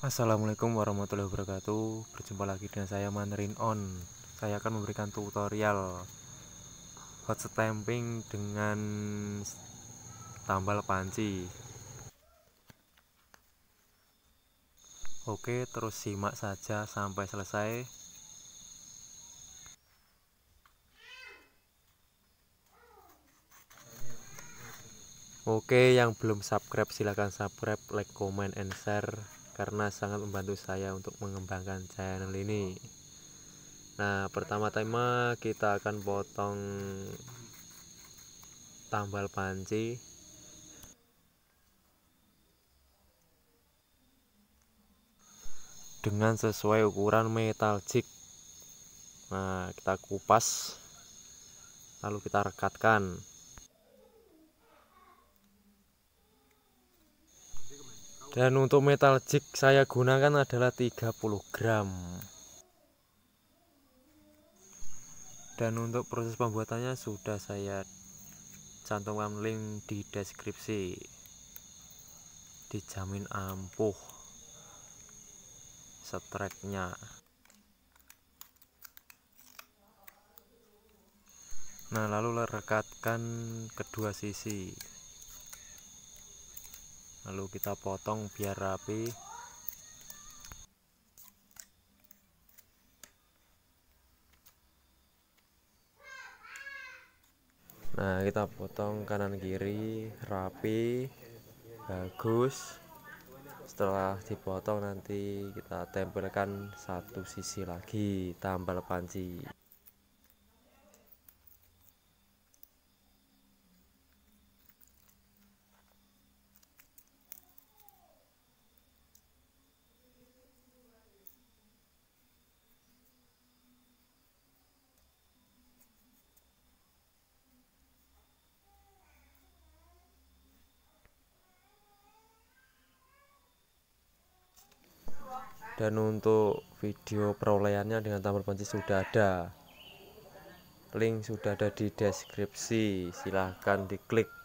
Assalamualaikum warahmatullahi wabarakatuh Berjumpa lagi dengan saya Manerin On Saya akan memberikan tutorial Hot stamping dengan Tambal panci Oke terus simak saja sampai selesai Oke yang belum subscribe silahkan subscribe Like, comment, and share karena sangat membantu saya untuk mengembangkan channel ini nah pertama-tama kita akan potong tambal panci dengan sesuai ukuran metal jig nah kita kupas lalu kita rekatkan dan untuk metal jig saya gunakan adalah 30 gram dan untuk proses pembuatannya sudah saya cantumkan link di deskripsi dijamin ampuh setreknya. nah lalu rekatkan kedua sisi lalu kita potong biar rapi nah kita potong kanan kiri rapi bagus setelah dipotong nanti kita tempelkan satu sisi lagi tambal panci dan untuk video perolehannya dengan tambal panci sudah ada link sudah ada di deskripsi silahkan diklik